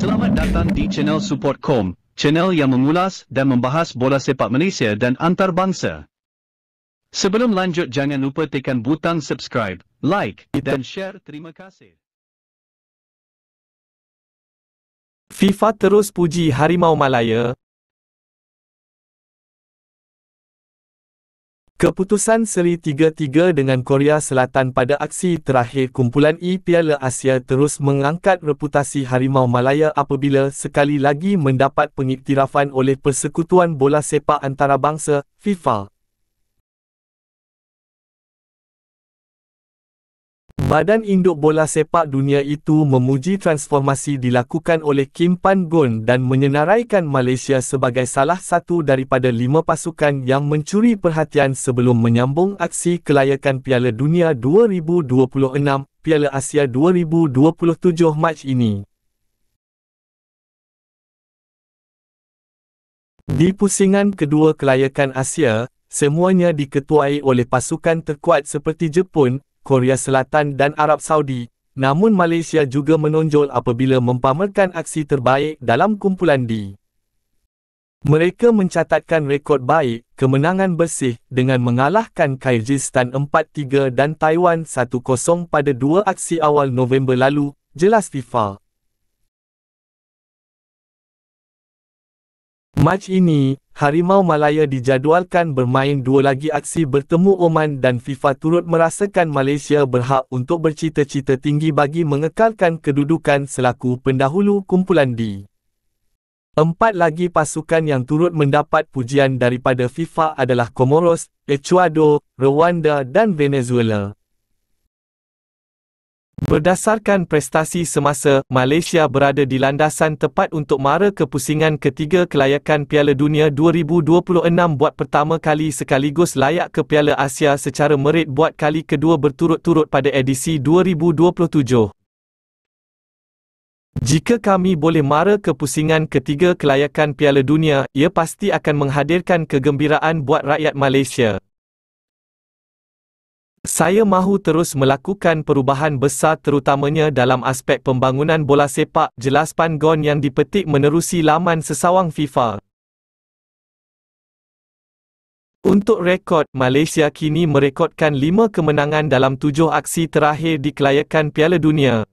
Selamat datang di channel Support.com, channel yang mengulas dan membahas bola sepak Malaysia dan antarabangsa. Sebelum lanjut, jangan lupa tekan butang subscribe, like dan share. Terima kasih. FIFA terus puji Harimau Malaya, Keputusan Seri 3-3 dengan Korea Selatan pada aksi terakhir kumpulan E Piala Asia terus mengangkat reputasi Harimau Malaya apabila sekali lagi mendapat pengiktirafan oleh Persekutuan Bola Sepak Antarabangsa, FIFA. Badan Induk Bola Sepak Dunia itu memuji transformasi dilakukan oleh Kim Pan Gun dan menyenaraikan Malaysia sebagai salah satu daripada lima pasukan yang mencuri perhatian sebelum menyambung aksi kelayakan Piala Dunia 2026, Piala Asia 2027 Mac ini. Di pusingan kedua kelayakan Asia, semuanya diketuai oleh pasukan terkuat seperti Jepun, Korea Selatan dan Arab Saudi. Namun Malaysia juga menonjol apabila mempamerkan aksi terbaik dalam kumpulan D. Mereka mencatatkan rekod baik kemenangan bersih dengan mengalahkan Kyrgyzstan 4-3 dan Taiwan 1-0 pada dua aksi awal November lalu, jelas FIFA. Match ini, Harimau Malaya dijadualkan bermain dua lagi aksi bertemu Oman dan FIFA turut merasakan Malaysia berhak untuk bercita-cita tinggi bagi mengekalkan kedudukan selaku pendahulu kumpulan D. Empat lagi pasukan yang turut mendapat pujian daripada FIFA adalah Comoros, Ecuador, Rwanda dan Venezuela. Berdasarkan prestasi semasa, Malaysia berada di landasan tepat untuk mara kepusingan ketiga kelayakan Piala Dunia 2026 buat pertama kali sekaligus layak ke Piala Asia secara merit buat kali kedua berturut-turut pada edisi 2027. Jika kami boleh mara ke pusingan ketiga kelayakan Piala Dunia, ia pasti akan menghadirkan kegembiraan buat rakyat Malaysia. Saya mahu terus melakukan perubahan besar terutamanya dalam aspek pembangunan bola sepak, jelas Pan Gon yang dipetik menerusi laman sesawang FIFA. Untuk rekod, Malaysia kini merekodkan 5 kemenangan dalam 7 aksi terakhir dikelayakan Piala Dunia.